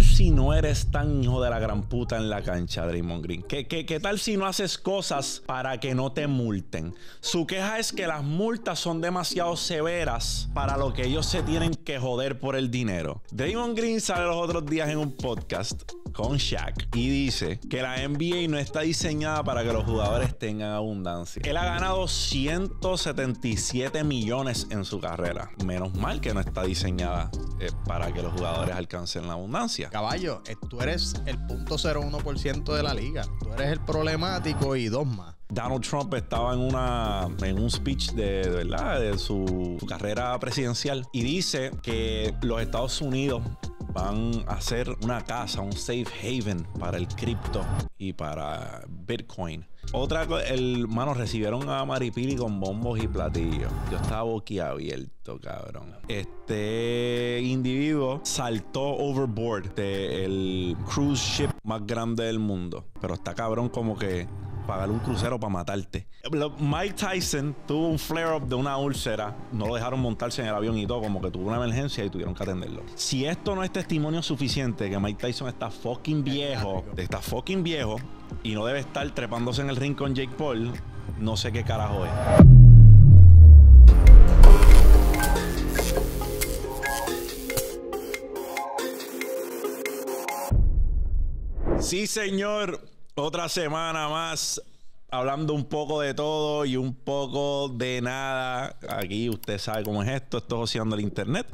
si no eres tan hijo de la gran puta en la cancha, Draymond Green? ¿Qué, qué, qué tal si no haces cosas para que no te multen? Su queja es que las multas son demasiado severas para lo que ellos se tienen que joder por el dinero. Draymond Green sale los otros días en un podcast con Shaq y dice que la NBA no está diseñada para que los jugadores tengan abundancia. Él ha ganado 177 millones en su carrera. Menos mal que no está diseñada eh, para que los jugadores alcancen la abundancia. Caballo, eh, tú eres el 0.01% de la liga. Tú eres el problemático y dos más. Donald Trump estaba en, una, en un speech de, de su carrera presidencial y dice que los Estados Unidos van a hacer una casa, un safe haven para el cripto y para Bitcoin. Otra cosa, hermano, recibieron a Maripili con bombos y platillos. Yo estaba boquiabierto, cabrón. Este individuo saltó overboard del cruise ship más grande del mundo. Pero está cabrón como que pagar un crucero para matarte. Mike Tyson tuvo un flare-up de una úlcera, no lo dejaron montarse en el avión y todo, como que tuvo una emergencia y tuvieron que atenderlo. Si esto no es testimonio suficiente que Mike Tyson está fucking viejo, está fucking viejo y no debe estar trepándose en el ring con Jake Paul, no sé qué carajo es. Sí, señor. Otra semana más hablando un poco de todo y un poco de nada. Aquí usted sabe cómo es esto, esto es Oceando el Internet,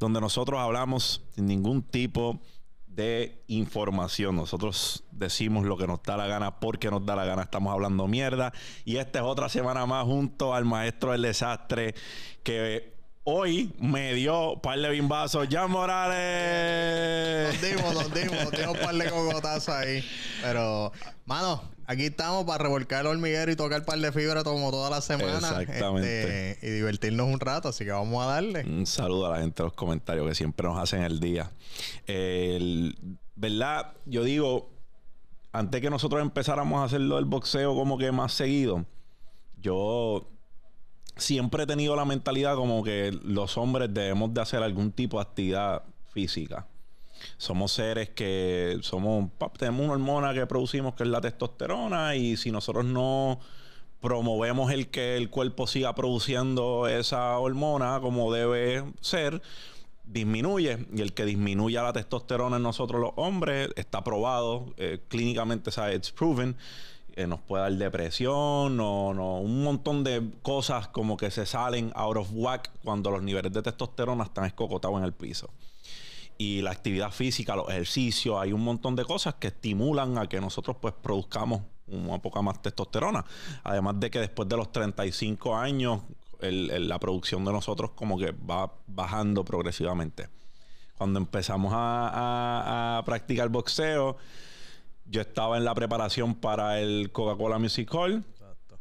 donde nosotros hablamos sin ningún tipo de información. Nosotros decimos lo que nos da la gana porque nos da la gana. Estamos hablando mierda. Y esta es otra semana más junto al maestro del desastre que hoy me dio un par de bimbazos Jan Morales. Nos dimos, nos dimos, Tengo un par de cogotazos ahí. Pero, mano, aquí estamos para revolcar el hormiguero y tocar un par de fibra como toda la semana. Este, Exactamente. y divertirnos un rato, así que vamos a darle. Un saludo a la gente de los comentarios que siempre nos hacen el día. ¿Verdad? Yo digo, antes que nosotros empezáramos a hacerlo del boxeo como que más seguido, yo siempre he tenido la mentalidad como que los hombres debemos de hacer algún tipo de actividad física. Somos seres que somos, tenemos una hormona que producimos que es la testosterona y si nosotros no promovemos el que el cuerpo siga produciendo esa hormona como debe ser, disminuye y el que disminuya la testosterona en nosotros los hombres está probado, eh, clínicamente, ¿sabes? it's proven nos puede dar depresión, no, un montón de cosas como que se salen out of whack cuando los niveles de testosterona están escocotados en el piso. Y la actividad física, los ejercicios, hay un montón de cosas que estimulan a que nosotros pues produzcamos una poca más testosterona. Además de que después de los 35 años, la producción de nosotros como que va bajando progresivamente. Cuando empezamos a practicar boxeo, yo estaba en la preparación para el Coca-Cola Music Hall. Exacto.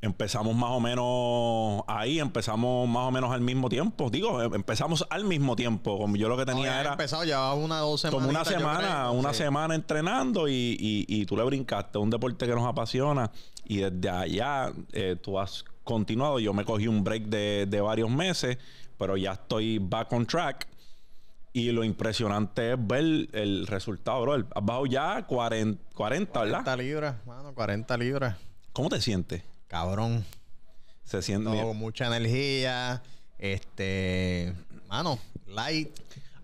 Empezamos más o menos ahí, empezamos más o menos al mismo tiempo. Digo, em, empezamos al mismo tiempo. yo lo que tenía era. Empezado ya una dos semanas. Como una semana, una semana entrenando y, y, tú le brincaste un deporte que nos apasiona. Y desde allá eh, tú has continuado. Yo me cogí un break de, de varios meses, pero ya estoy back on track y lo impresionante es ver el resultado, bro. Has bajado ya 40, 40 ¿verdad? 40 libras, mano, 40 libras. ¿Cómo te sientes? Cabrón. Se siente. mucha energía. Este. Mano, light.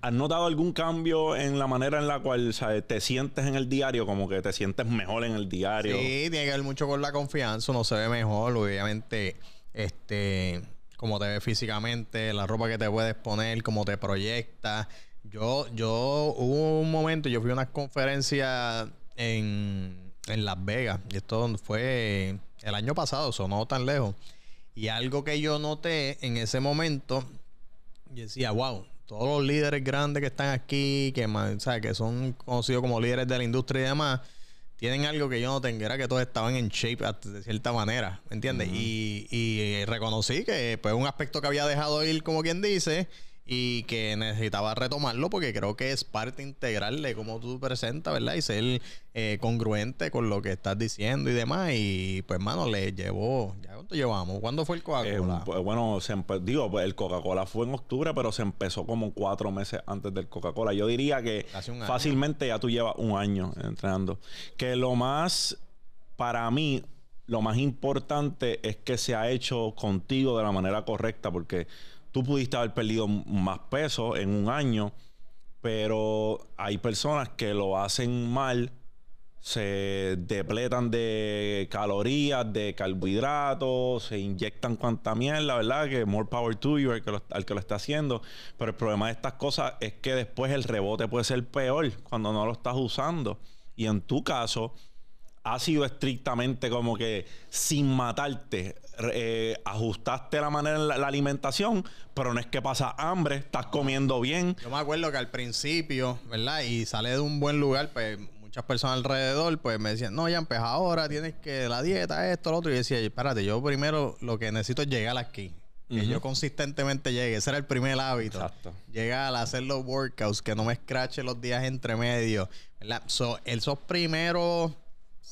¿Has notado algún cambio en la manera en la cual te sientes en el diario? Como que te sientes mejor en el diario. Sí, tiene que ver mucho con la confianza. Uno se ve mejor, obviamente. Este cómo te ves físicamente, la ropa que te puedes poner, cómo te proyectas. Yo, yo, hubo un momento, yo fui a una conferencia en, Las Vegas, y esto fue el año pasado, no tan lejos. Y algo que yo noté en ese momento, yo decía, wow, todos los líderes grandes que están aquí, que, que son conocidos como líderes de la industria y demás, tienen algo que yo no tengo, era que todos estaban en shape de cierta manera, ¿me entiendes? y, y, eh, reconocí que pues un aspecto que había dejado ir, como quien dice, y que necesitaba retomarlo porque creo que es parte integral de cómo tú presentas, ¿verdad? Y ser eh, congruente con lo que estás diciendo y demás. Y pues, mano, le llevó. ¿Ya cuánto llevamos? ¿Cuándo fue el Coca-Cola? Eh, pues, bueno, digo, pues, el Coca-Cola fue en octubre, pero se empezó como cuatro meses antes del Coca-Cola. Yo diría que fácilmente ya tú llevas un año entrenando. Que lo más, para mí, lo más importante es que se ha hecho contigo de la manera correcta, porque tú pudiste haber perdido más peso en un año, pero hay personas que lo hacen mal, se depletan de calorías, de carbohidratos, se inyectan cuanta mierda, ¿verdad? Que more power to you al al que lo está haciendo. Pero el problema de estas cosas es que después el rebote puede ser peor cuando no lo estás usando. Y en tu caso, ha sido estrictamente como que sin matarte. Eh, ajustaste la manera la, la, alimentación, pero no es que pasa hambre, estás comiendo bien. Yo me acuerdo que al principio, ¿verdad? Y sale de un buen lugar, pues muchas personas alrededor, pues me decían, no, ya empezó pues, ahora, tienes que la dieta, esto, lo otro. Y decía, espérate, yo primero lo que necesito es llegar aquí. Que yo consistentemente llegue. Ese era el primer hábito. Exacto. Llegar a hacer los workouts, que no me escrache los días entre medio. ¿verdad? So, esos primeros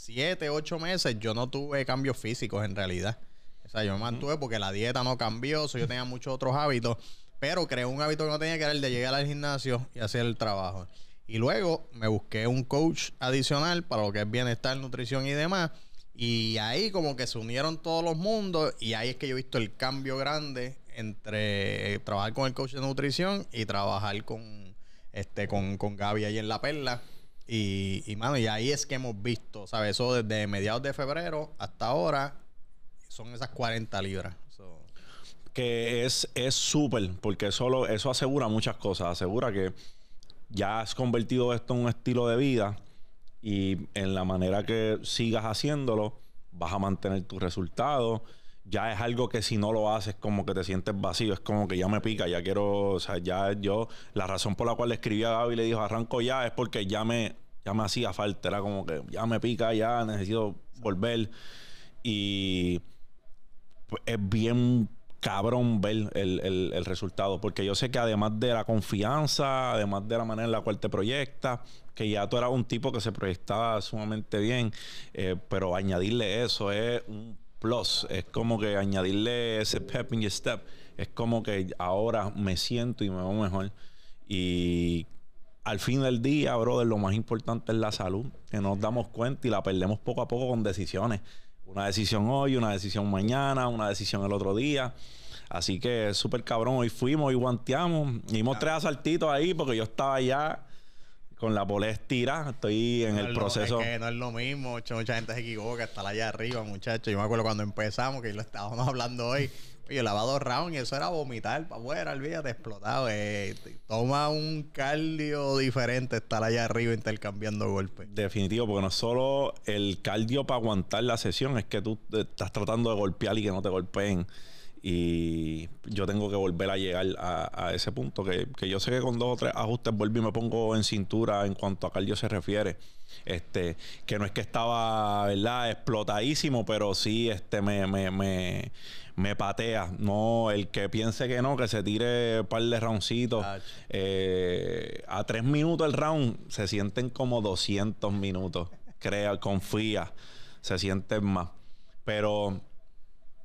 ...siete, ocho meses yo no tuve cambios físicos en realidad. O sea, yo me mantuve porque la dieta no cambió, yo tenía muchos otros hábitos, pero creé un hábito que no tenía que era el de llegar al gimnasio y hacer el trabajo. Y luego me busqué un coach adicional para lo que es bienestar, nutrición y demás. Y ahí como que se unieron todos los mundos y ahí es que yo he visto el cambio grande entre trabajar con el coach de nutrición y trabajar con, este, con, con Gaby ahí en La Perla y, y mano, y ahí es que hemos visto, ¿sabes? Eso desde mediados de febrero hasta ahora son esas 40 libras. Que es súper, porque eso, eso asegura muchas cosas. Asegura que ya has convertido esto en un estilo de vida y en la manera que sigas haciéndolo, vas a mantener tus resultados ya es algo que si no lo haces como que te sientes vacío, es como que ya me pica, ya quiero, o sea, ya yo, la razón por la cual le escribí a Gaby y le dijo arranco ya es porque ya me, ya me hacía falta, era como que ya me pica, ya necesito volver y pues, es bien cabrón ver el, resultado, porque yo sé que además de la confianza, además de la manera en la cual te proyectas, que ya tú eras un tipo que se proyectaba sumamente bien, eh, pero añadirle eso es un plus. Es como que añadirle ese pep in your step. Es como que ahora me siento y me veo mejor. Y al fin del día, brother, lo más importante es la salud, que nos damos cuenta y la perdemos poco a poco con decisiones. Una decisión hoy, una decisión mañana, una decisión el otro día. Así que súper cabrón. Hoy fuimos y guanteamos. Dimos ah. tres asaltitos ahí porque yo estaba ya con la polestira estira, Estoy en el proceso. que no es lo mismo, mucha, gente se equivoca, está allá arriba, muchachos. Yo me acuerdo cuando empezamos, que lo estábamos hablando hoy. Yo el lavado round y eso era vomitar para afuera, olvídate, explotado. explotaba. Eh, toma un cardio diferente estar allá arriba intercambiando golpes. Definitivo, porque no es solo el cardio para aguantar la sesión, es que tú eh, estás tratando de golpear y que no te golpeen. Y yo tengo que volver a llegar a, ese punto que, yo sé que con dos o tres ajustes vuelvo y me pongo en cintura en cuanto a cardio se refiere. Este, que no es que estaba, ¿verdad? Explotadísimo, pero sí este, me, me, patea. No, el que piense que no, que se tire un par de roundcitos. Eh, a tres minutos el round se sienten como 200 minutos. Crea, confía, se sienten más. Pero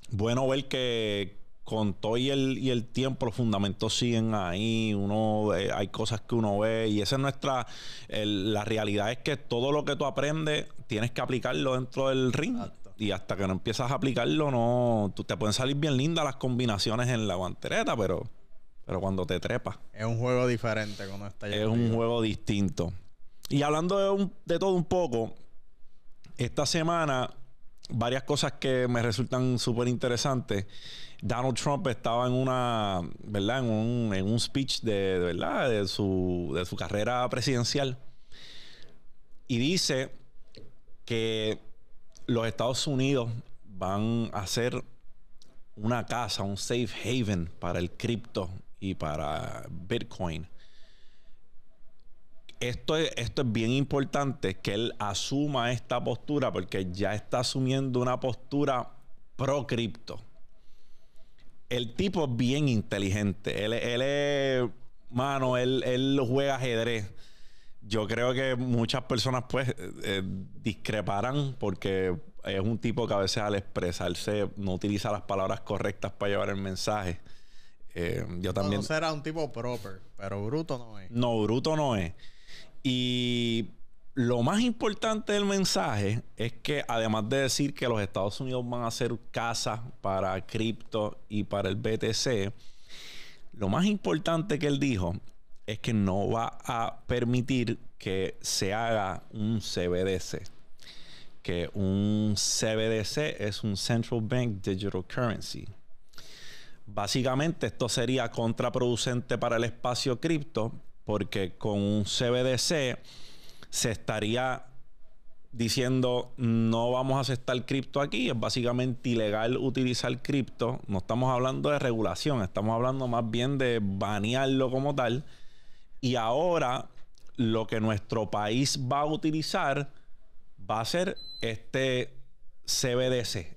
bueno ver que con todo y el, tiempo los fundamentos siguen ahí, uno eh, hay cosas que uno ve y esa es nuestra, la realidad es que todo lo que tú aprendes tienes que aplicarlo dentro del ring. Y hasta que no empiezas a aplicarlo, no, te pueden salir bien lindas las combinaciones en la guantereta, pero, pero cuando te trepas. Es un juego diferente cuando está Es un juego distinto. Y hablando de, de todo un poco, esta semana varias cosas que me resultan súper interesantes. Donald Trump estaba en una, ¿verdad? En un, en un speech de, ¿verdad? De su, de su carrera presidencial. Y dice que los Estados Unidos van a hacer una casa, un safe haven para el cripto y para Bitcoin esto es, esto es bien importante que él asuma esta postura porque ya está asumiendo una postura pro cripto. El tipo es bien inteligente. Él, él es, mano, él, él juega ajedrez. Yo creo que muchas personas pues eh, eh, discreparán porque es un tipo que a veces al expresarse no utiliza las palabras correctas para llevar el mensaje. Eh, yo también... no será un tipo proper, pero bruto no es. No, bruto no es. Y lo más importante del mensaje es que además de decir que los Estados Unidos van a hacer casas para cripto y para el BTC, lo más importante que él dijo es que no va a permitir que se haga un CBDC. Que un CBDC es un Central Bank Digital Currency. Básicamente esto sería contraproducente para el espacio cripto porque con un CBDC se estaría diciendo no vamos a aceptar cripto aquí, es básicamente ilegal utilizar cripto, no estamos hablando de regulación, estamos hablando más bien de banearlo como tal. Y ahora lo que nuestro país va a utilizar va a ser este CBDC,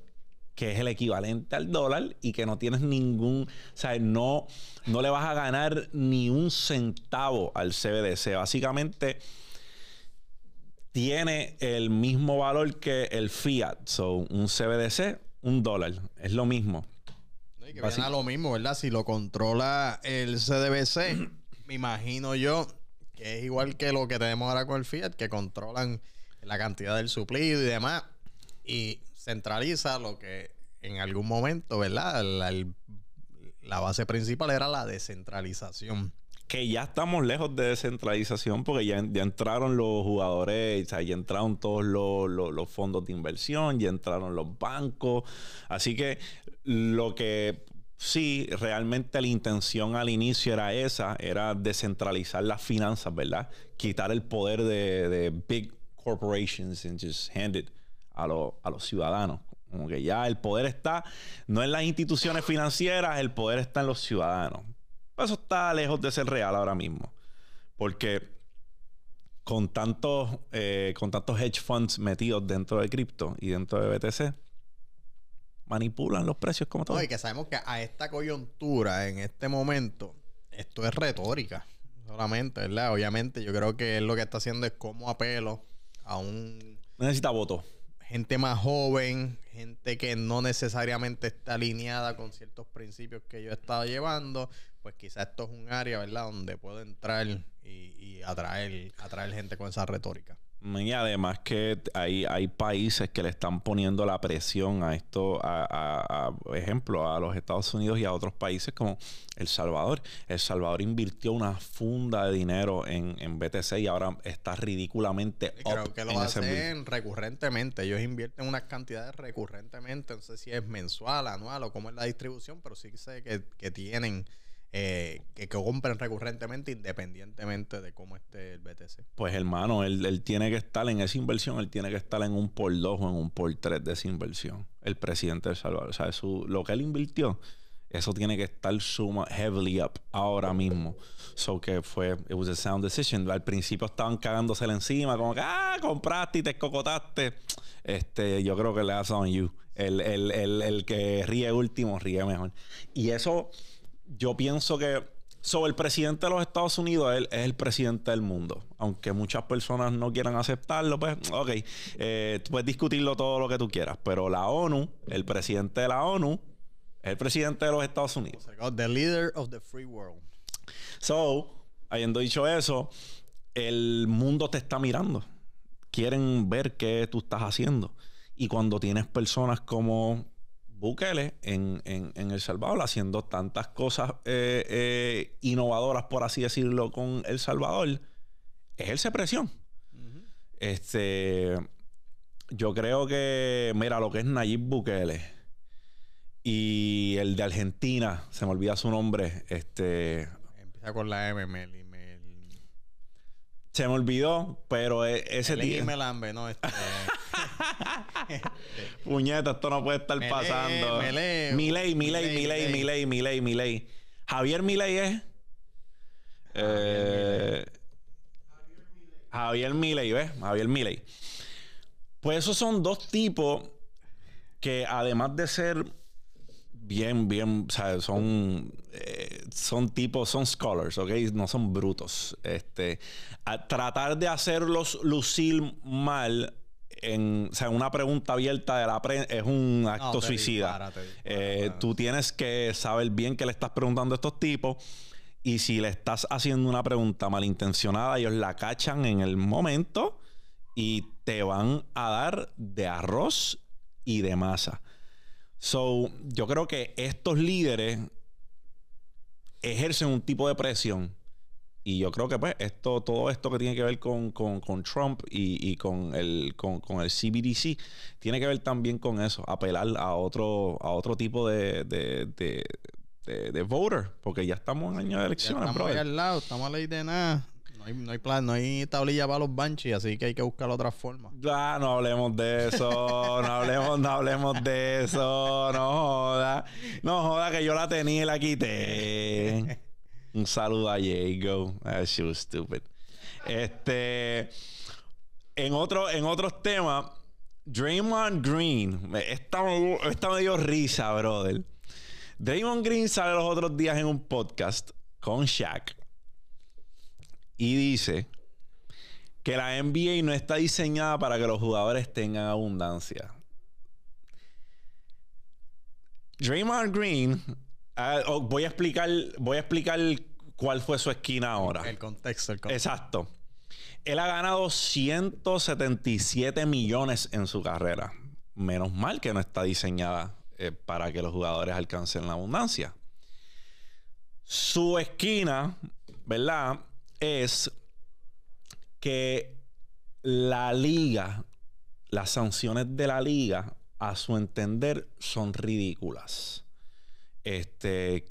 que es el equivalente al dólar y que no tienes ningún, o sea, no, no le vas a ganar ni un centavo al CBDC. Básicamente tiene el mismo valor que el fiat, so un CBDC, un dólar, es lo mismo. Y que a lo mismo, ¿verdad? Si lo controla el CDBC, me imagino yo que es igual que lo que tenemos ahora con el Fiat, que controlan la cantidad del suplido y demás. Y centraliza lo que en algún momento, ¿verdad? La, base principal era la descentralización que ya estamos lejos de descentralización porque ya, entraron los jugadores, ya entraron todos los, fondos de inversión, ya entraron los bancos. Así que lo que sí, realmente la intención al inicio era esa, era descentralizar las finanzas, ¿verdad? Quitar el poder de, de big corporations and just hand it a, los ciudadanos. Como que ya el poder está, no en las instituciones financieras, el poder está en los ciudadanos. Eso está lejos de ser real ahora mismo. Porque con tantos, eh, con tantos hedge funds metidos dentro de cripto y dentro de BTC, manipulan los precios como todo. y que sabemos que a esta coyuntura, en este momento, esto es retórica. Solamente, ¿verdad? Obviamente, yo creo que lo que está haciendo es como apelo a un. Necesita voto gente más joven, gente que no necesariamente está alineada con ciertos principios que yo he estado llevando, pues quizás esto es un área, ¿verdad?, donde puedo entrar y, y atraer, atraer gente con esa retórica. Y además que hay, hay países que le están poniendo la presión a esto, a, a, ejemplo, a los Estados Unidos y a otros países como El Salvador. El Salvador invirtió una funda de dinero en, en BTC y ahora está ridículamente Creo que lo hacen recurrentemente. Ellos invierten unas cantidades recurrentemente. No sé si es mensual, anual o cómo es la distribución, pero sí sé que, que tienen eh, que, compren recurrentemente independientemente de cómo esté el BTC? Pues hermano, él, tiene que estar en esa inversión, él tiene que estar en un por dos o en un por tres de esa inversión. El presidente del Salvador, o sea, su, lo que él invirtió, eso tiene que estar suma heavily up ahora mismo. So que fue, it was a sound decision. Al principio estaban cagándosele encima, como que, ah, compraste y te escocotaste. Este, yo creo que le hace on you. El, el que ríe último ríe mejor. Y eso yo pienso que sobre el presidente de los Estados Unidos, él es el presidente del mundo. Aunque muchas personas no quieran aceptarlo, pues, ok, eh, puedes discutirlo todo lo que tú quieras. Pero la ONU, el presidente de la ONU, es el presidente de los Estados Unidos. the leader of the free world. So, habiendo dicho eso, el mundo te está mirando. Quieren ver qué tú estás haciendo. Y cuando tienes personas como Bukele en, El Salvador, haciendo tantas cosas eh, eh, innovadoras, por así decirlo, con El Salvador, es el presión. Este, yo creo que, mira, lo que es Nayib Bukele y el de Argentina, se me olvida su nombre, este... Empieza con la M, Melimel Se me olvidó, pero e, ese tío. no, este, Puñeta, esto no puede estar pasando. mi ley Miley, Miley, Miley, Miley. Javier Milei es. Eh, Javier Milei, ¿ves? Javier Milei. Pues esos son dos tipos que además de ser bien, bien, o sea, son, eh, son tipos, son scholars, ¿ok? No son brutos. Este, tratar de hacerlos lucir mal en, o sea, una pregunta abierta de la es un acto suicida. Eh, tú tienes que saber bien qué le estás preguntando a estos tipos. Y si le estás haciendo una pregunta malintencionada, ellos la cachan en el momento y te van a dar de arroz y de masa. So, yo creo que estos líderes ejercen un tipo de presión y yo creo que pues esto, todo esto que tiene que ver con, Trump y, con el con, con, el CBDC tiene que ver también con eso, apelar a otro, a otro tipo de, de, voter, porque ya estamos en año de elecciones, ya estamos al lado, estamos a ley de nada. No hay, no tablilla para los banches, así que hay que buscar otra forma. ya no hablemos de eso, no hablemos, no hablemos de eso, no joda, no joda que yo la tenía y la quité. Un saludo a Jago. She was stupid. Este. En, otro, en otros temas, Draymond Green. Esta, esta me dio risa, brother. Draymond Green sale los otros días en un podcast con Shaq y dice que la NBA no está diseñada para que los jugadores tengan abundancia. Draymond Green Ah, oh, voy a explicar, voy a explicar cuál fue su esquina ahora. El contexto, Exacto. Él ha ganado 177 millones en su carrera. Menos mal que no está diseñada eh, para que los jugadores alcancen la abundancia. Su esquina, ¿verdad? Es que la liga, las sanciones de la liga, a su entender, son ridículas. Este,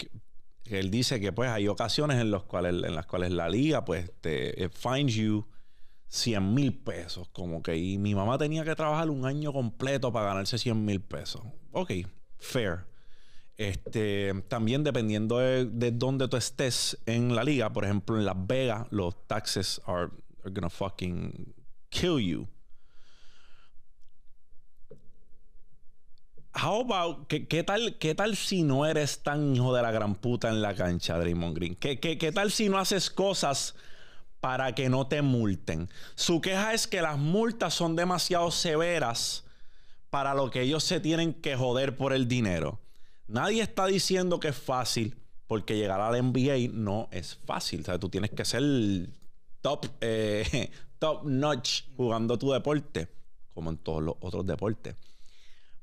él dice que pues hay ocasiones en, los cuales, en las cuales la liga pues te eh, finds you 100 mil pesos. Como que mi mamá tenía que trabajar un año completo para ganarse 100 mil pesos. Ok, fair. Este, también dependiendo de, donde dónde tú estés en la liga, por ejemplo en Las Vegas, los taxes are, are gonna fucking kill you. How ¿qué, tal, ¿qué tal si no eres tan hijo de la gran puta en la cancha, Draymond Green? ¿Qué, qué, tal si no haces cosas para que no te multen? Su queja es que las multas son demasiado severas para lo que ellos se tienen que joder por el dinero. Nadie está diciendo que es fácil, porque llegar al NBA no es fácil. tú tienes que ser top, eh, top notch jugando tu deporte, como en todos los otros deportes.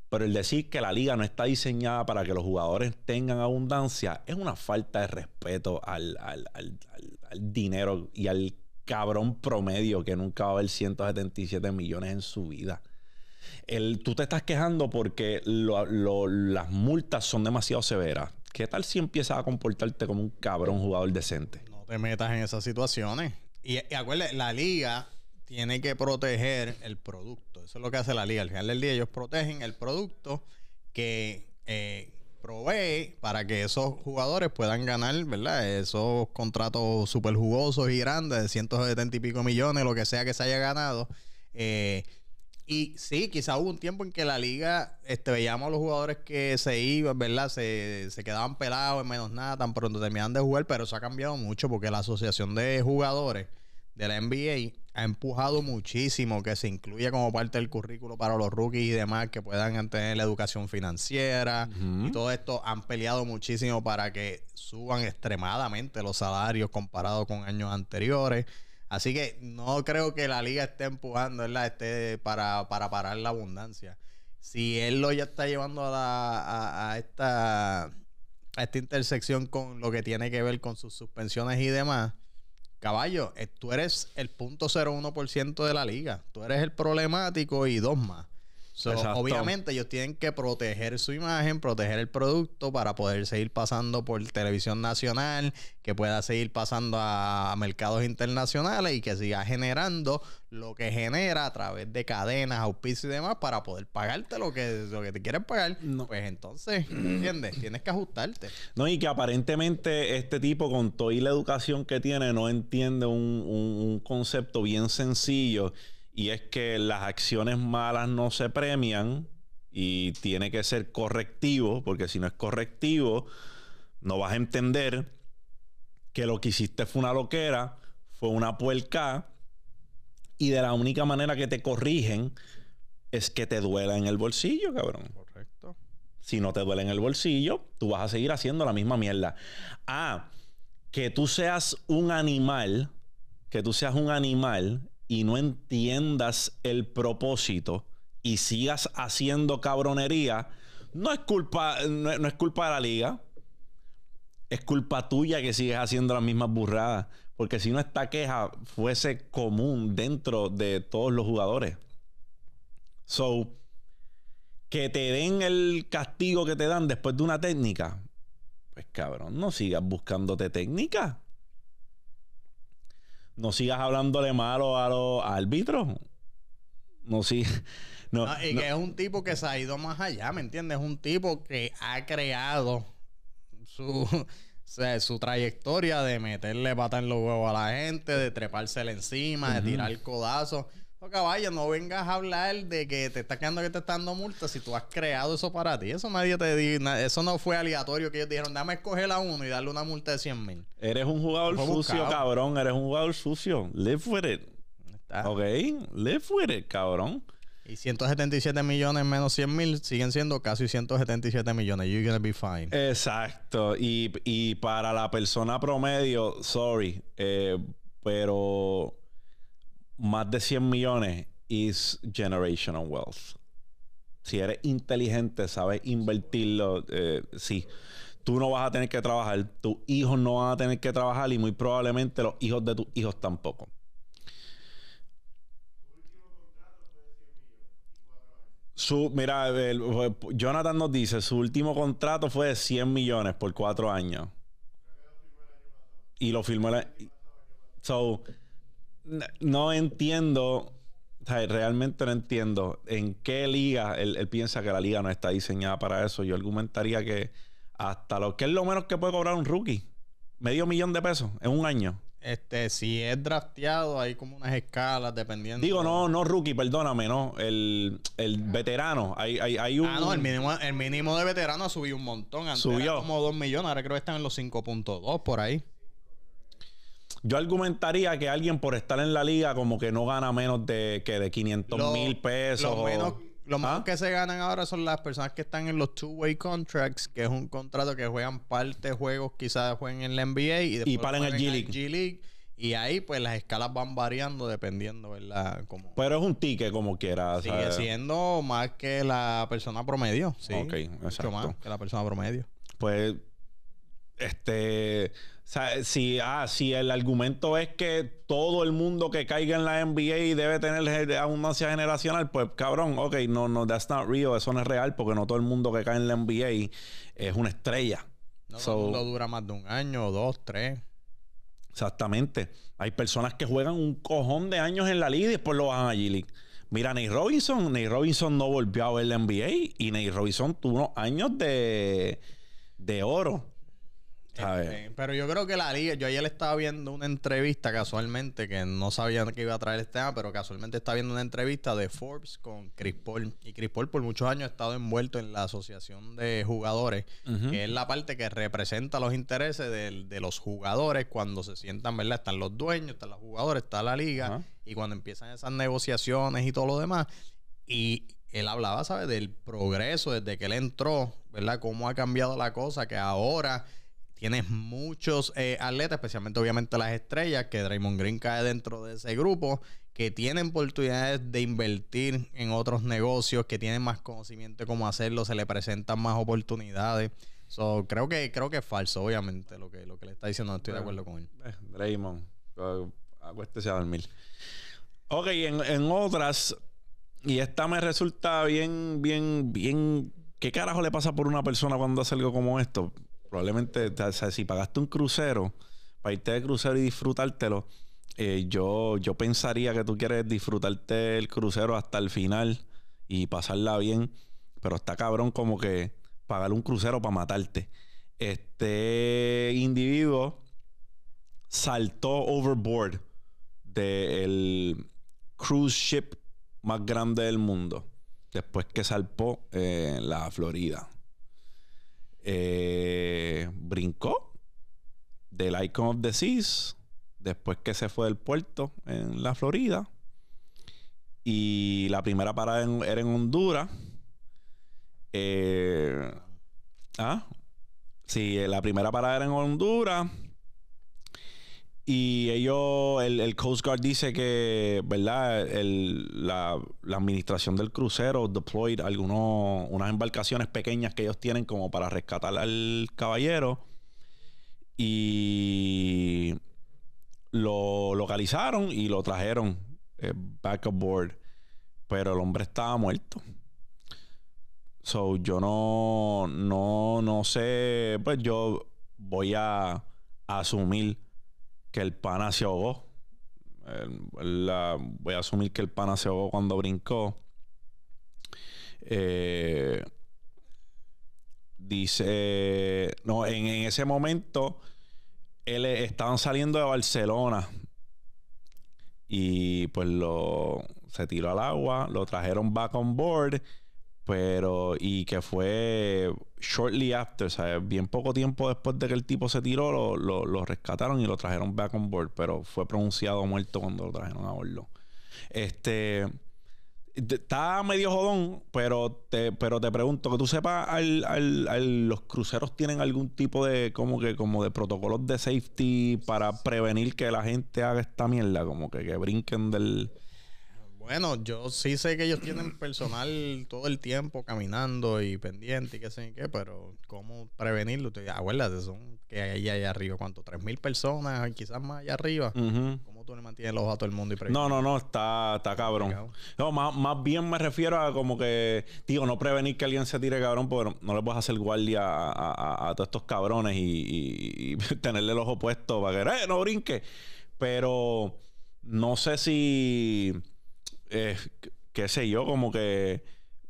Pero el decir que la liga no está diseñada para que los jugadores tengan abundancia es una falta de respeto al, dinero y al cabrón promedio que nunca va a haber 177 millones en su vida. El, tú te estás quejando porque las multas son demasiado severas. ¿Qué tal si empiezas a comportarte como un cabrón jugador decente? No te metas en esas situaciones. Y, y acuérdate, la liga tiene que proteger el producto. Eso es lo que hace la liga. Al final del día ellos protegen el producto que eh, provee para que esos jugadores puedan ganar, ¿verdad? Esos contratos súper jugosos y grandes de 170 y pico millones, lo que sea que se haya ganado. Eh, y sí, quizá hubo un tiempo en que la liga, este, veíamos a los jugadores que se iban, ¿verdad? Se, se quedaban pelados en menos nada, tan pronto terminaban de jugar, pero eso ha cambiado mucho porque la asociación de jugadores de la NBA ha empujado muchísimo que se incluya como parte del currículo para los rookies y demás que puedan tener la educación financiera y todo esto han peleado muchísimo para que suban extremadamente los salarios comparados con años anteriores. Así que no creo que la liga esté empujando ¿verdad? para, parar la abundancia. Si él lo ya está llevando a, a, esta, a esta intersección con lo que tiene que ver con sus suspensiones y demás, Caballo, eh, tú eres el 0.01% de la liga. Tú eres el problemático y dos más. So, obviamente ellos tienen que proteger su imagen, proteger el producto para poder seguir pasando por televisión nacional, que pueda seguir pasando a mercados internacionales y que siga generando lo que genera a través de cadenas, auspicios y demás para poder pagarte lo que, lo que te quieren pagar. Pues entonces, ¿entiendes? Tienes que ajustarte. No, y que aparentemente este tipo con toda la educación que tiene no entiende un, un, un concepto bien sencillo y es que las acciones malas no se premian y tiene que ser correctivo, porque si no es correctivo, no vas a entender que lo que hiciste fue una loquera, fue una puerca, y de la única manera que te corrigen es que te duela en el bolsillo, cabrón. Correcto. Si no te duele en el bolsillo, tú vas a seguir haciendo la misma mierda. Ah, que tú seas un animal, que tú seas un animal y no entiendas el propósito y sigas haciendo cabronería, no es culpa, no, es culpa de la liga. Es culpa tuya que sigues haciendo las mismas burradas. Porque si no, esta queja fuese común dentro de todos los jugadores. So, que te den el castigo que te dan después de una técnica. Pues cabrón, no sigas buscándote técnica no sigas hablándole malo a los árbitros. No, sí. No, y que es un tipo que se ha ido más allá, ¿me entiendes? Es un tipo que ha creado su, su trayectoria de meterle pata en los huevos a la gente, de trepársela encima, de tirar codazos caballo, no vengas a hablar de que te está quedando que te está dando multa si tú has creado eso para ti. Eso nadie te di, eso no fue aleatorio que ellos dijeron, dame escoger la uno y darle una multa de 100 mil. Eres un jugador sucio, cabrón. Eres un jugador sucio. Le with it. Ok, live with it, cabrón. Y 177 millones menos 100 mil siguen siendo casi 177 millones. You're gonna be fine. Exacto. Y, para la persona promedio, sorry, eh, pero más de 100 millones is generational wealth. Si eres inteligente, sabes invertirlo, eh, sí. Tú no vas a tener que trabajar, tus hijos no van a tener que trabajar y muy probablemente los hijos de tus hijos tampoco. Su, mira, Jonathan nos dice, su último contrato fue de 100 millones por cuatro años. Y lo firmó el año no entiendo, realmente no entiendo en qué liga él, piensa que la liga no está diseñada para eso. Yo argumentaría que hasta lo que es lo menos que puede cobrar un rookie, medio millón de pesos en un año. Este, si es drafteado, hay como unas escalas dependiendo. Digo, no, no rookie, perdóname, no. El, veterano. Hay, hay, hay ah, un. Ah, no, el mínimo, el mínimo de veterano ha subido un montón. Antes subió. como 2 millones, ahora creo que están en los 5.2 por ahí yo argumentaría que alguien por estar en la liga como que no gana menos de que de 500 mil pesos. Lo menos, ¿Ah? que se ganan ahora son las personas que están en los two-way contracts, que es un contrato que juegan parte de juegos, quizás juegan en la NBA y paren en el G-League. y ahí pues las escalas van variando dependiendo, ¿verdad? Como, Pero es un ticket como quiera. Sigue siendo más que la persona promedio, sí. Mucho más que la persona promedio. Pues, este o sea, si, ah, el argumento es que todo el mundo que caiga en la NBA debe tener abundancia generacional, pues cabrón, ok, no, no, that's not real, eso no es real, porque no todo el mundo que cae en la NBA es una estrella. No todo dura más de un año, dos, tres. Exactamente. Hay personas que juegan un cojón de años en la liga y después lo bajan a Mira, Nate Robinson, Nate Robinson no volvió a ver la NBA y Nate Robinson tuvo unos años de, de oro. Este, pero yo creo que la liga, yo ayer estaba viendo una entrevista casualmente, que no sabían que iba a traer este tema, pero casualmente estaba viendo una entrevista de Forbes con Chris Paul. Y Chris Paul por muchos años ha estado envuelto en la asociación de jugadores, que es la parte que representa los intereses de, los jugadores cuando se sientan, ¿verdad? Están los dueños, están los jugadores, está la liga, y cuando empiezan esas negociaciones y todo lo demás. Y él hablaba, ¿sabes? Del progreso desde que él entró, ¿verdad? Cómo ha cambiado la cosa, que ahora Tienes muchos eh, atletas, especialmente obviamente las estrellas, que Draymond Green cae dentro de ese grupo, que tienen oportunidades de invertir en otros negocios, que tienen más conocimiento de cómo hacerlo, se le presentan más oportunidades. So, creo que creo que es falso, obviamente, lo que, lo que le está diciendo. estoy de acuerdo con él. Eh, Draymond, acuéstese a dormir. Ok, en, en otras, y esta me resulta bien, bien, bien. ¿Qué carajo le pasa por una persona cuando hace algo como esto? probablemente, si pagaste un crucero, para irte de crucero y disfrutártelo, eh, yo, yo pensaría que tú quieres disfrutarte el crucero hasta el final y pasarla bien, pero está cabrón como que pagar un crucero para matarte. Este individuo saltó overboard del cruise ship más grande del mundo después que salpó en eh, la Florida eh, brincó del Icon of the Seas después que se fue del puerto en la Florida. Y la primera parada era en Honduras. Eh, ah, sí, la primera parada era en Honduras. Y ellos, el, Coast Guard dice que, ¿verdad? la, administración del crucero deployed algunos, unas embarcaciones pequeñas que ellos tienen como para rescatar al caballero. Y lo localizaron y lo trajeron eh, back aboard. Pero el hombre estaba muerto. So yo no, no, no sé. Pues yo voy a asumir que el pana se ahogó. voy a asumir que el pana se ahogó cuando brincó. Eh, dice, no, en, ese momento él, eh, estaban saliendo de Barcelona y pues lo se tiró al agua, lo trajeron back on board pero, y que fue shortly after, o sea, Bien poco tiempo después de que el tipo se tiró, lo, rescataron y lo trajeron back on board, pero fue pronunciado muerto cuando lo trajeron a bordo. Este. Está medio jodón, pero te, pero te pregunto, que tú sepas, los cruceros tienen algún tipo de, como que, como de protocolos de safety para prevenir que la gente haga esta mierda, como que brinquen del... Bueno, yo sí sé que ellos tienen personal todo el tiempo caminando y pendiente y qué sé qué, pero ¿cómo prevenirlo? Acuérdate, son que hay allá arriba, ¿cuánto? ¿Tres mil personas? Quizás más allá arriba. ¿Cómo tú le mantienes los ojo a todo el mundo y prevenir? No, no, no, está, está cabrón. más, bien me refiero a como que, digo, no prevenir que alguien se tire cabrón, pero no le puedes hacer guardia a, todos estos cabrones y, tenerle el ojo puesto para que, ¡eh, no brinque! Pero no sé si eh, qué sé yo, como que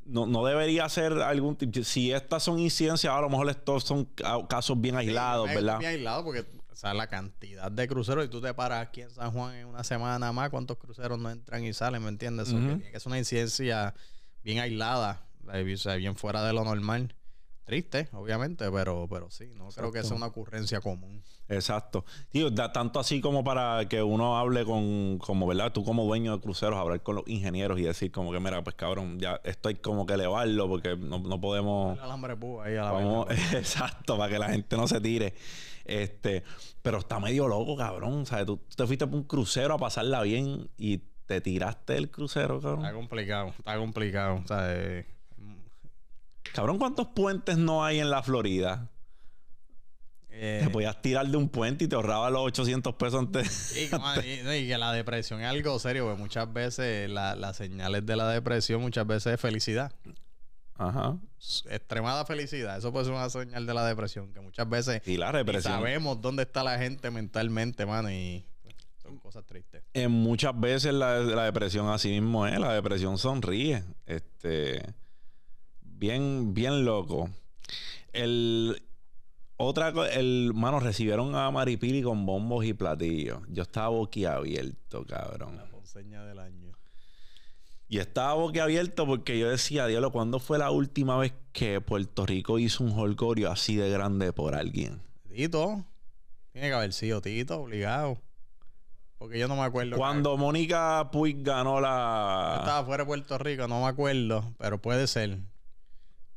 no, debería ser algún tipo. Si estas son incidencias, a lo mejor estos son casos bien aislados, ¿verdad? Bien aislados, porque o sea, la cantidad de cruceros, y tú te paras aquí en San Juan en una semana más, ¿cuántos cruceros no entran y salen? ¿Me entiendes? es una incidencia bien aislada, eh, bien fuera de lo normal. Triste, obviamente, pero, pero sí, no creo que sea una ocurrencia común. Exacto. Tío, da, tanto así como para que uno hable con, como, ¿verdad? Tú como dueño de cruceros, hablar con los ingenieros y decir como que, mira, pues cabrón, ya estoy como que elevarlo porque no, no podemos... Alambre ahí a la pues". Exacto, para que la gente no se tire. Este, pero está medio loco, cabrón. ¿sabes? Tú te fuiste por un crucero a pasarla bien y te tiraste el crucero, cabrón. Está complicado, está complicado. O sea, eh, Cabrón, ¿cuántos puentes no hay en la Florida? Eh, te podías tirar de un puente y te ahorraba los 800 pesos antes. Y, que la depresión es algo serio, porque muchas veces las señales de la depresión muchas veces es felicidad. Ajá. Extremada felicidad. Eso puede ser una señal de la depresión, que muchas veces y la represión. sabemos dónde está la gente mentalmente, mano, y pues, son cosas tristes. En muchas veces la, la depresión así mismo es, la depresión sonríe. Este bien, bien loco. El otra el mano recibieron a Maripili con bombos y platillos. Yo estaba boquiabierto, cabrón. La conseña del año. Y estaba boquiabierto porque yo decía, Dios, ¿cuándo fue la última vez que Puerto Rico hizo un holgorio así de grande por alguien? Tito. Tiene que haber sido Tito, obligado. Porque yo no me acuerdo. Cuando Mónica Puig ganó la. estaba fuera de Puerto Rico, no me acuerdo, pero puede ser.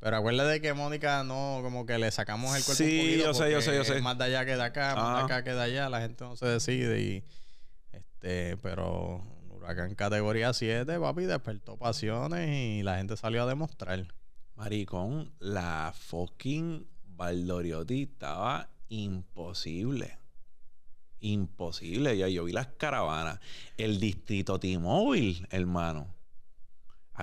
Pero acuérdate que Mónica no, como que le sacamos el cuerpo. Sí, yo sé, yo sé, yo sé. Más de allá que de acá, más de acá que de allá, la gente no se decide. Y, este, pero Huracán categoría 7, papi, despertó pasiones y la gente salió a demostrar. Maricón, la fucking Valdoriotti estaba imposible. Imposible, ya yo vi las caravanas. El distrito T-Mobile, hermano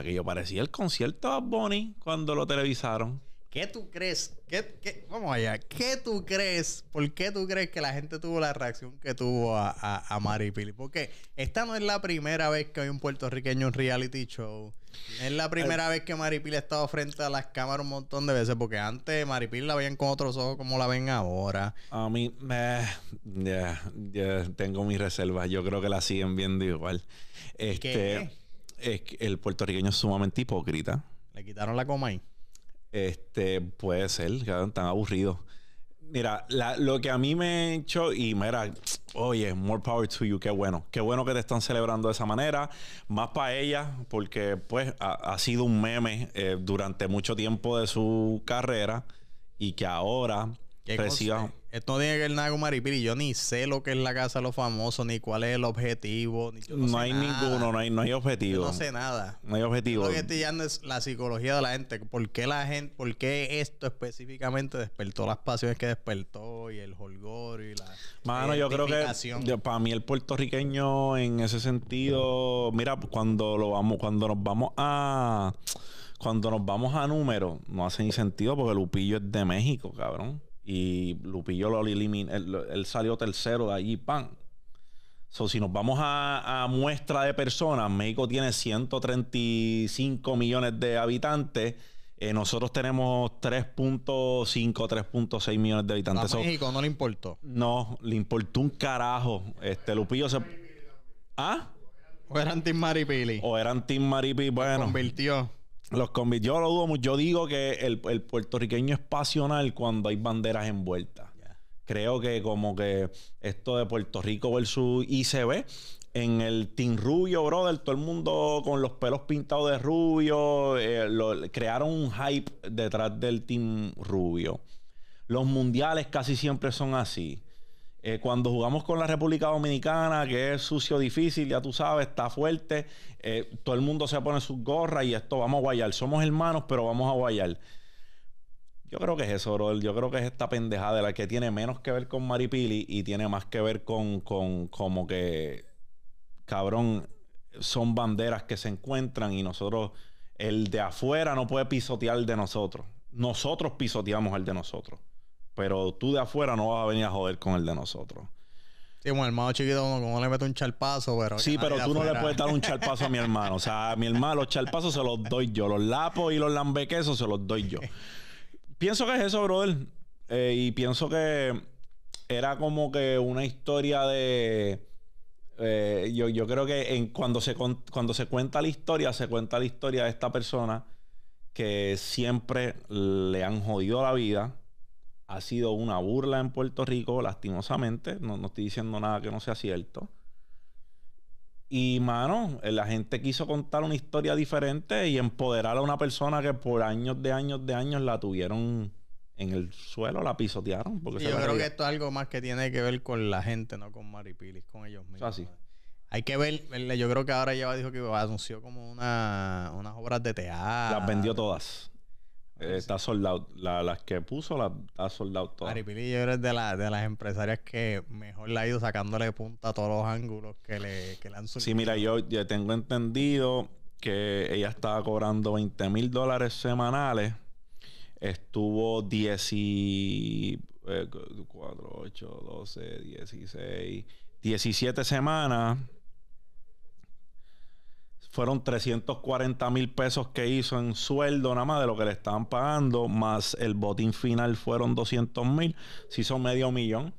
que yo parecía el concierto a Bonnie cuando lo televisaron. ¿Qué tú crees? ¿Qué, vamos allá. ¿Qué tú crees? ¿Por qué tú crees que la gente tuvo la reacción que tuvo a, a, Maripili? Porque esta no es la primera vez que hay un puertorriqueño en reality show. Es la primera vez que Maripili ha estado frente a las cámaras un montón de veces. Porque antes Maripili la veían con otros ojos como la ven ahora. A mí, me eh, ya tengo mis reservas. Yo creo que la siguen viendo igual. Este es el puertorriqueño es sumamente hipócrita. ¿Le quitaron la coma ahí? Este, puede ser, Están tan aburridos. Mira, lo que a mí me hecho y mira, oye, more power to you, qué bueno, qué bueno que te están celebrando de esa manera, más para ella, porque pues ha, sido un meme eh, durante mucho tiempo de su carrera y que ahora esto no tiene que ver nada con Maripiri Yo ni sé lo que es la casa de los famosos, ni cuál es el objetivo. no, hay ninguno, no hay, objetivo. Yo no sé nada. No hay objetivo. lo que estoy es la psicología de la gente. ¿Por qué, la gente, ¿Por qué esto específicamente despertó las pasiones que despertó y el holgorio y la. Mano, yo creo que para mí el puertorriqueño en ese sentido, mira, cuando, lo vamos, cuando nos vamos a. Cuando nos vamos a números, no hace ni sentido porque Lupillo es de México, cabrón. Y Lupillo lo eliminó. Él, salió tercero de allí, pan. So, si nos vamos a, muestra de personas, México tiene 135 millones de habitantes. Eh, nosotros tenemos 3.5, 3.6 millones de habitantes. A México no le importó. No, le importó un carajo. Este Lupillo se. ¿Ah? O eran Team Maripili. O eran Team Maripili, bueno. convirtió. Los yo lo dudo Yo digo que el, puertorriqueño es pasional cuando hay banderas envueltas. Creo que como que esto de Puerto Rico versus ve en el Team Rubio, brother, todo el mundo con los pelos pintados de rubio, eh, crearon un hype detrás del Team Rubio. Los mundiales casi siempre son así. Eh, cuando jugamos con la República Dominicana, que es sucio, difícil, ya tú sabes, está fuerte, eh, todo el mundo se pone sus gorras y esto, vamos a guayar. Somos hermanos, pero vamos a guayar. Yo creo que es eso, Yo creo que es esta pendejada de la que tiene menos que ver con Maripili y tiene más que ver con, con como que, cabrón, son banderas que se encuentran y nosotros, el de afuera no puede pisotear el de nosotros. Nosotros pisoteamos el de nosotros. Pero tú de afuera no vas a venir a joder con el de nosotros. Sí, bueno, hermano chiquito uno como le mete un charpazo, pero... Sí, pero tú no le puedes dar un charpazo a mi hermano. O sea, a mi hermano los charpazos se los doy yo. Los lapos y los lambequesos se los doy yo. pienso que es eso, brother. Eh, y pienso que era como que una historia de... Eh, yo, yo, creo que en, cuando, se, cuando se cuenta la historia, se cuenta la historia de esta persona que siempre le han jodido la vida ha sido una burla en Puerto Rico, lastimosamente. No, estoy diciendo nada que no sea cierto. Y, mano, eh, la gente quiso contar una historia diferente y empoderar a una persona que por años de años de años la tuvieron en el suelo, la pisotearon. Porque yo creo que esto es algo más que tiene que ver con la gente, no con Maripilis, con ellos mismos. Hay que ver, yo creo que ahora ya dijo que anunció como una, unas obras de teatro. Las vendió todas. Eh, está sold La, las que puso la está sold out todas. Aripili yo eres de, la, de las empresarias que mejor le ha ido sacándole punta a todos los ángulos que le, que le han surgido. Sí, mira, yo, yo tengo entendido que ella estaba cobrando 20 mil dólares semanales. Estuvo 10 y, 4, 8, 12, 16, 17 semanas fueron 340 mil pesos que hizo en sueldo nada más de lo que le estaban pagando, más el botín final fueron 200 mil, se hizo medio millón,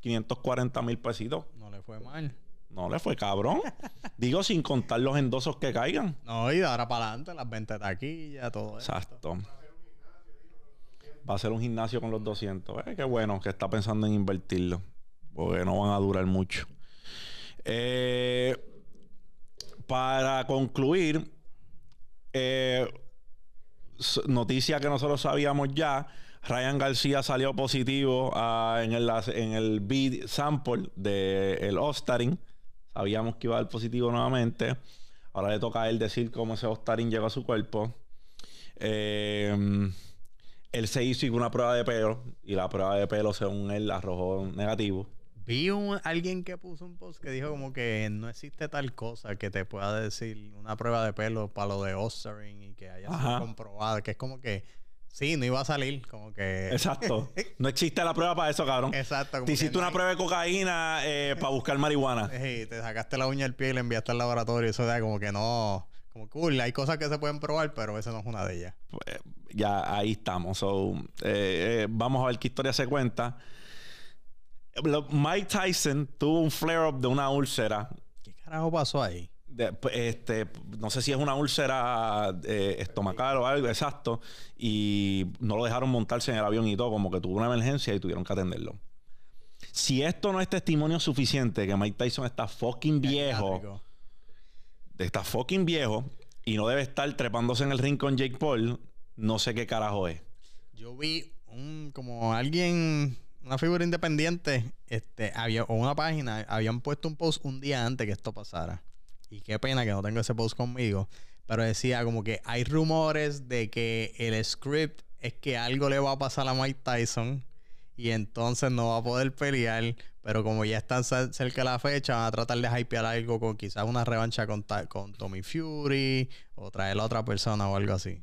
540 mil pesitos. No le fue mal. No le fue cabrón. Digo, sin contar los endosos que caigan. No, y de ahora para adelante, las ventas de taquilla, todo eso. Exacto. Va a ser un gimnasio con los 200. Eh, qué bueno que está pensando en invertirlo. Porque no van a durar mucho. Eh, para concluir, eh, noticia que nosotros sabíamos ya, Ryan García salió positivo ah, en, el, beat sample del el Sabíamos que iba a dar positivo nuevamente. Ahora le toca a él decir cómo ese Ostarin llegó a su cuerpo. Em, él se hizo una prueba de pelo y la prueba de pelo, según él, arrojó negativo. Vi un, alguien que puso un post que dijo como que no existe tal cosa que te pueda decir una prueba de pelo para lo de Ostering y que haya sido comprobado, que es como que sí, no iba a salir, como que... Exacto. No existe la prueba para eso, cabrón. Exacto. te hiciste una prueba de cocaína eh, para buscar marihuana. Sí, te sacaste la uña del pie y la enviaste al laboratorio, eso da como que no... Como cool, hay cosas que se pueden probar, pero esa no es una de ellas. Pues, ya ahí estamos. So, eh, eh vamos a ver qué historia se cuenta. Mike Tyson tuvo un flare-up de una úlcera. ¿Qué carajo pasó ahí? Pues, este, no sé si es una úlcera eh, estomacal o algo, exacto. Y no lo dejaron montarse en el avión y todo, como que tuvo una emergencia y tuvieron que atenderlo. Si esto no es testimonio suficiente de que Mike Tyson está fucking viejo, está fucking viejo y no debe estar trepándose en el ring con Jake Paul, no sé qué carajo es. Yo vi como alguien una figura independiente, este, había, o una página, habían puesto un post un día antes que esto pasara. Y qué pena que no tengo ese post conmigo. Pero decía como que hay rumores de que el script es que algo le va a pasar a Mike Tyson y entonces no va a poder pelear. Pero como ya están cerca de la fecha, van a tratar de hypear algo con quizás una revancha con, con Tommy Fury o traer a otra persona o algo así.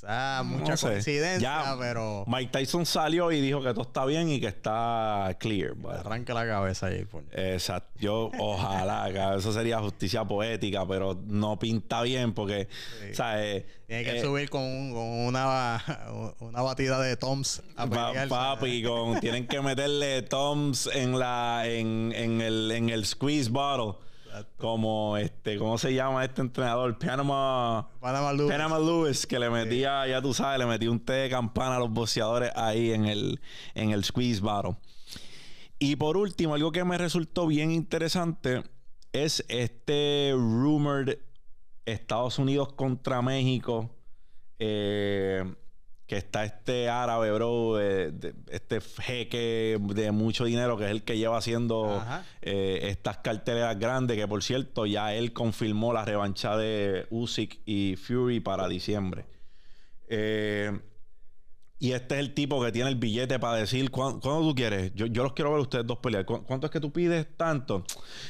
Quizás mucha coincidencia, pero. Mike Tyson salió y dijo que todo está bien y que está clear. Arranca la cabeza ahí, por... Exacto. Yo, ojalá, eso sería justicia poética, pero no pinta bien porque, eh, Tiene que eh, subir con, una, una batida de Toms Papi, tienen que meterle Toms en, la, en, en, el, en el squeeze bottle como este, ¿cómo se llama este entrenador? Panama, Panama Lewis. que le metía, ya tú sabes, le metía un té de campana a los boxeadores ahí en el, en el squeeze battle. Y por último, algo que me resultó bien interesante es este rumored Estados Unidos contra México. Eh, que está este árabe, bro, este jeque de mucho dinero, que es el que lleva haciendo eh, estas carteleras grandes, que por cierto ya él confirmó la revancha de Usyk y Fury para diciembre. Eh, y este es el tipo que tiene el billete para decir, ¿cuándo, tú quieres? Yo, los quiero ver ustedes dos pelear. ¿Cuánto es que tú pides tanto?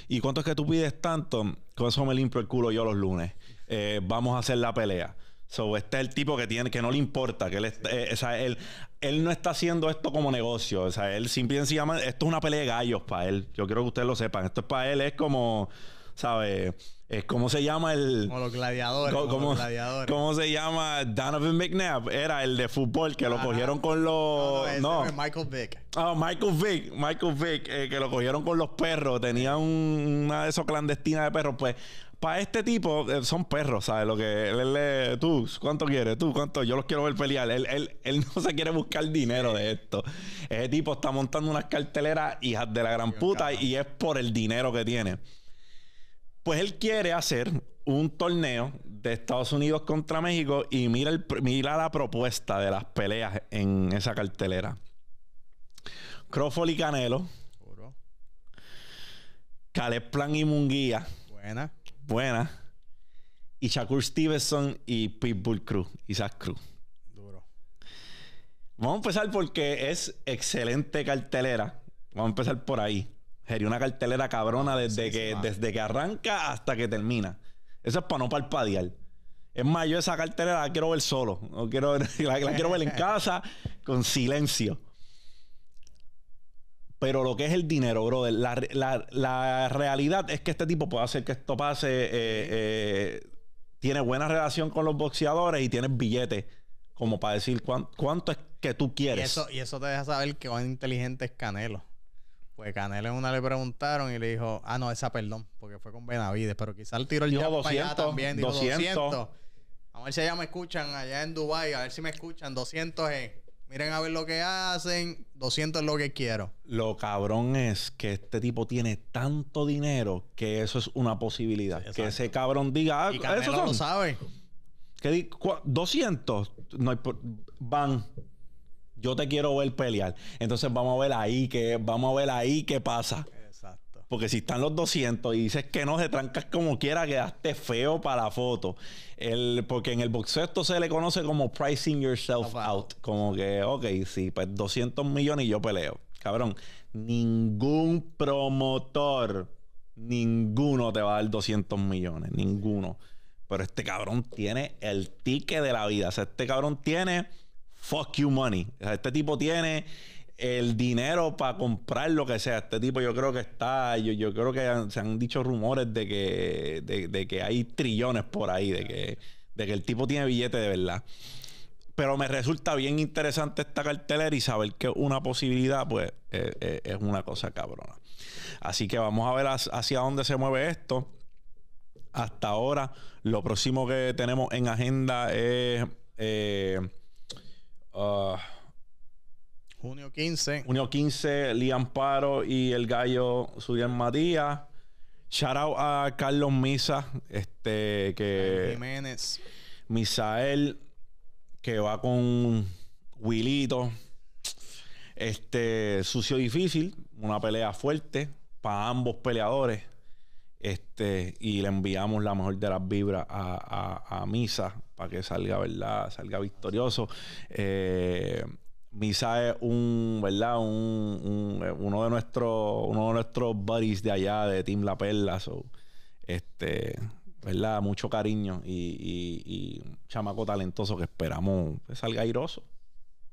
¿Y cuánto es que tú pides tanto? Con eso me limpio el culo yo los lunes. Eh, vamos a hacer la pelea. So, este el tipo que tiene, que no le importa, que él, eh, él, él, no está haciendo esto como negocio. O sea, él simplemente llama, esto es una pelea de gallos para él. Yo quiero que ustedes lo sepan. Esto es para él, es como, ¿sabes? Es se llama el. Como los gladiadores. ¿Cómo se llama Donovan McNabb? Era el de fútbol que lo cogieron con los. No, ah, Michael Vick. Michael Vick. Michael eh, Vick, que lo cogieron con los perros. Tenía una de esas clandestinas de perros. Pues para este tipo eh, son perros, ¿sabes? Lo que él le. Tú, ¿cuánto quieres? Tú, ¿cuánto? Yo los quiero ver pelear. Él, él, no se quiere buscar dinero de esto. Ese tipo está montando unas carteleras hijas de la gran puta y es por el dinero que tiene. Pues él quiere hacer un torneo de Estados Unidos contra México y mira, el, mira la propuesta de las peleas en esa cartelera. Crawford y Canelo. Caleplan Plan y Munguía. Buena buena. Y Shakur Stevenson y Pitbull Cruz, Isaac Cruz. Duro. Vamos a empezar porque es excelente cartelera. Vamos a empezar por ahí. Sería una cartelera cabrona desde, que, desde que arranca hasta que termina. Eso es para no parpadear. Es más, yo esa cartelera la quiero ver solo. No quiero la quiero ver en casa con silencio. Pero lo que es el dinero, brother, la, realidad es que este tipo puede hacer que esto pase. Eh, eh, tiene buena relación con los boxeadores y tiene billetes como para decir cuánto es que tú quieres. Y eso, te deja saber que van inteligente es Canelo. Pues Canelo en una le preguntaron y le dijo, ah, no, esa perdón, porque fue con Benavides, pero quizás el tiro el yo 200, también, dijo 200. A ver si allá me escuchan, allá en Dubai a ver si me escuchan, 200 es... Miren a ver lo que hacen. 200 es lo que quiero. Lo cabrón es que este tipo tiene tanto dinero que eso es una posibilidad. que ese cabrón diga. Ah, eso lo sabe. Que 200 no van. Yo te quiero ver pelear. Entonces vamos a ver ahí que vamos a ver ahí qué pasa. Porque si están los 200 y dices que no, se trancas como quiera, quedaste feo para la foto. El, porque en el boxeo esto se le conoce como pricing yourself out. Como que, ok, sí, pues 200 millones y yo peleo. Cabrón, ningún promotor, ninguno te va a dar 200 millones, ninguno. Pero este cabrón tiene el ticket de la vida. O sea, este cabrón tiene fuck you money. este tipo tiene el dinero para comprar lo que sea. Este tipo yo creo que está, yo, yo creo que se han dicho rumores de que, de, que hay trillones por ahí, de que, de que el tipo tiene billete de verdad. Pero me resulta bien interesante esta cartelera y saber que una posibilidad, pues, eh, eh, es una cosa cabrona. Así que vamos a ver hacia dónde se mueve esto. Hasta ahora, lo próximo que tenemos en agenda es... Eh, ah, Junio 15. Junio 15, Liam Paro y el gallo Sudian Matías. Shout out a Carlos Misa, este que. Jiménez. Misael, que va con Wilito. Este, sucio difícil, una pelea fuerte para ambos peleadores. Este, y le enviamos la mejor de las vibras a, a, a Misa para que salga, ¿verdad? Salga victorioso. Eh, Misa es un, ¿verdad? Un, eh, uno de nuestros, uno de nuestros buddies de allá, de Team La Perla. este, ¿verdad? Mucho cariño y, un chamaco talentoso que esperamos que salga airoso.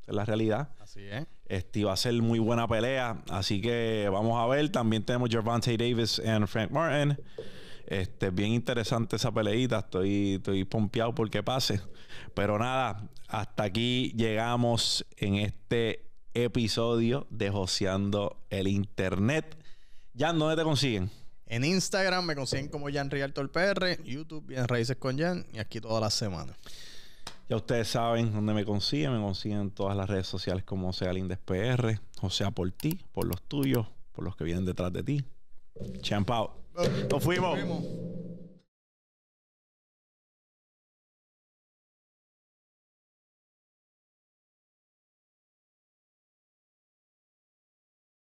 es la realidad. Así es. Este va a ser muy buena pelea. Así que vamos a ver. También tenemos Gervonta Davis y Frank Martin. Este, bien interesante esa peleita. Estoy, estoy pompeado porque pase. Pero nada, hasta aquí llegamos en este episodio de Joseando el Internet. Jan, ¿dónde te consiguen? En Instagram me consiguen como Jan Rialto PR, YouTube bien Raíces con Jan, y aquí todas las semanas. Ya ustedes saben dónde me consiguen, me consiguen en todas las redes sociales como José Lindes PR, o sea, por ti, por los tuyos, por los que vienen detrás de ti. Champ nos fuimos. fuimos.